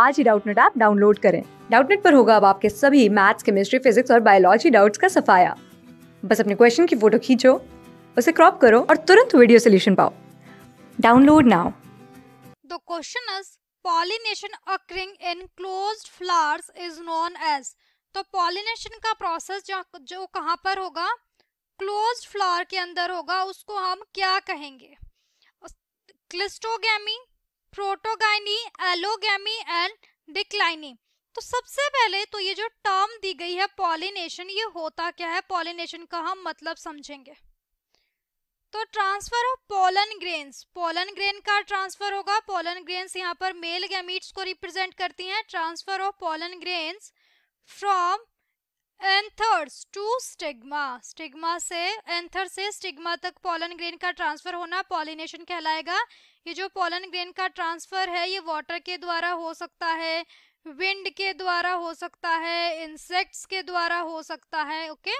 आज ही Doubtnut app download करें डाउटनेट पर होगा अब आपके सभी मैथ्स केमिस्ट्री फिजिक्स और बायोलॉजी डाउट्स का सफाया बस अपने क्वेश्चन की फोटो खींचो उसे क्रॉप करो और तुरंत वीडियो सोल्यूशन पाओ download now the question is pollination occurring in close flowers is known as तो पॉलिनेशन का प्रोसेस जो, जो कहाँ पर होगा क्लोज फ्लावर के अंदर होगा उसको हम क्या कहेंगे cleistogamy protogyny allogamy and dicliny तो सबसे पहले तो ये जो टर्म दी गई है पॉलिनेशन ये होता क्या है पॉलिनेशन का हम मतलब समझेंगे तो transfer of pollen grains pollen grain का ट्रांसफर होगा पोलन ग्रेन्स यहाँ पर मेल गैमीट्स को रिप्रेजेंट करती हैं transfer of pollen grains from anthers to stigma stigma से एंथर से स्टिग्मा तक पॉलन ग्रेन का ट्रांसफर होना पॉलिनेशन कहलाएगा ये जो पॉलन ग्रेन का ट्रांसफर है ये वाटर के द्वारा हो सकता है विंड के द्वारा हो सकता है इंसेक्ट्स के द्वारा हो सकता है ओके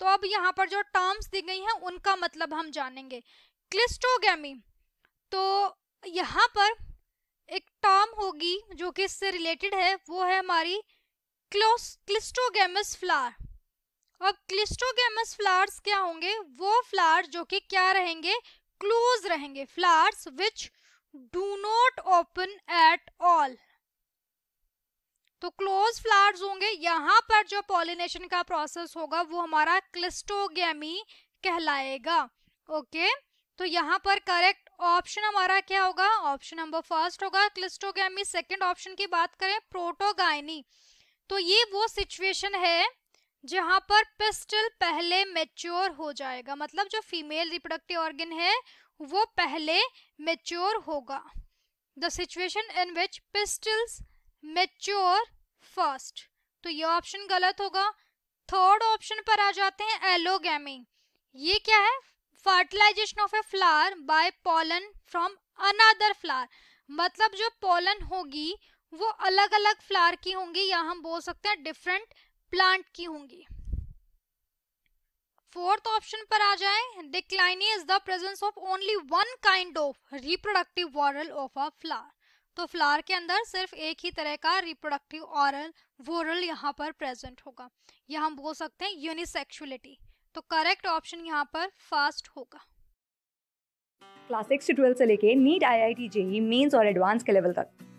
तो अब यहाँ पर जो टर्म्स दी गई हैं उनका मतलब हम जानेंगे क्लिस्टोगी तो यहाँ पर एक टर्म होगी जो कि इससे रिलेटेड है वो है हमारी क्लिस्टोगेमस फ्लावर अब क्लिस्टोगेमस फ्लावर्स क्या होंगे वो फ्लावर जो कि क्या रहेंगे क्लोज रहेंगे flowers which do not open at all तो क्लोज फ्लावर्स होंगे यहाँ पर जो पॉलिनेशन का प्रोसेस होगा वो हमारा क्लिस्टोगेमी कहलाएगा ओके okay? तो यहाँ पर करेक्ट ऑप्शन हमारा क्या होगा ऑप्शन नंबर फर्स्ट होगा क्लिस्टोगेमी सेकंड ऑप्शन की बात करें प्रोटोगाइनी तो ये वो सिचुएशन है जहां पर पिस्टल पहले मेच्योर हो जाएगा मतलब जो फीमेल रिप्रोडक्टिव ऑर्गन है वो पहले मेच्योर होगा the situation in which pistils mature first तो ये ऑप्शन गलत होगा थर्ड ऑप्शन पर आ जाते हैं एलोगैमी ये क्या है fertilization of a flower by pollen from another flower मतलब जो पोलन होगी वो अलग अलग फ्लावर की होंगी या हम बोल सकते हैं डिफरेंट प्लांट की होंगी फोर्थ ऑप्शन पर आ जाए dicliny is the presence of only one kind of reproductive whorl of a flower तो फ्लावर के अंदर सिर्फ एक ही तरह का रिप्रोडक्टिव ऑरल वोरल यहाँ पर प्रेजेंट होगा या हम बोल सकते हैं यूनिसेक्सुअलिटी तो करेक्ट ऑप्शन यहाँ पर फास्ट होगा क्लास सिक्स से ट्वेल्व से लेके NEET I I T JEE Mains और एडवांस के लेवल तक